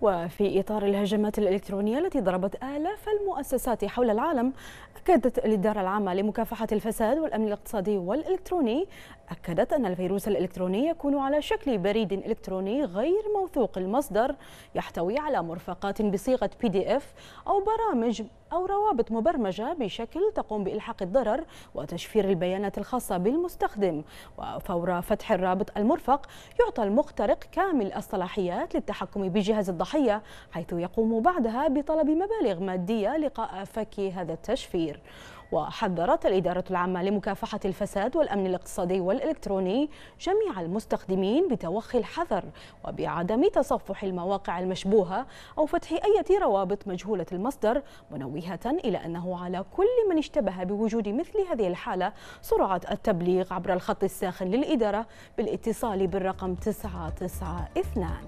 وفي إطار الهجمات الإلكترونية التي ضربت آلاف المؤسسات حول العالم أكدت الإدارة العامة لمكافحة الفساد والأمن الاقتصادي والإلكتروني أكدت أن الفيروس الإلكتروني يكون على شكل بريد إلكتروني غير موثوق المصدر يحتوي على مرفقات بصيغة بي دي إف أو برامج أو روابط مبرمجة بشكل تقوم بإلحاق الضرر وتشفير البيانات الخاصة بالمستخدم وفور فتح الرابط المرفق يعطى المخترق كامل الصلاحيات للتحكم بجهاز الضحية حيث يقوم بعدها بطلب مبالغ مادية لقاء فك هذا التشفير وحذرت الإدارة العامة لمكافحة الفساد والأمن الاقتصادي والإلكتروني جميع المستخدمين بتوخي الحذر وبعدم تصفح المواقع المشبوهة أو فتح أي روابط مجهولة المصدر منوهة إلى أنه على كل من اشتبه بوجود مثل هذه الحالة سرعة التبليغ عبر الخط الساخن للإدارة بالاتصال بالرقم 992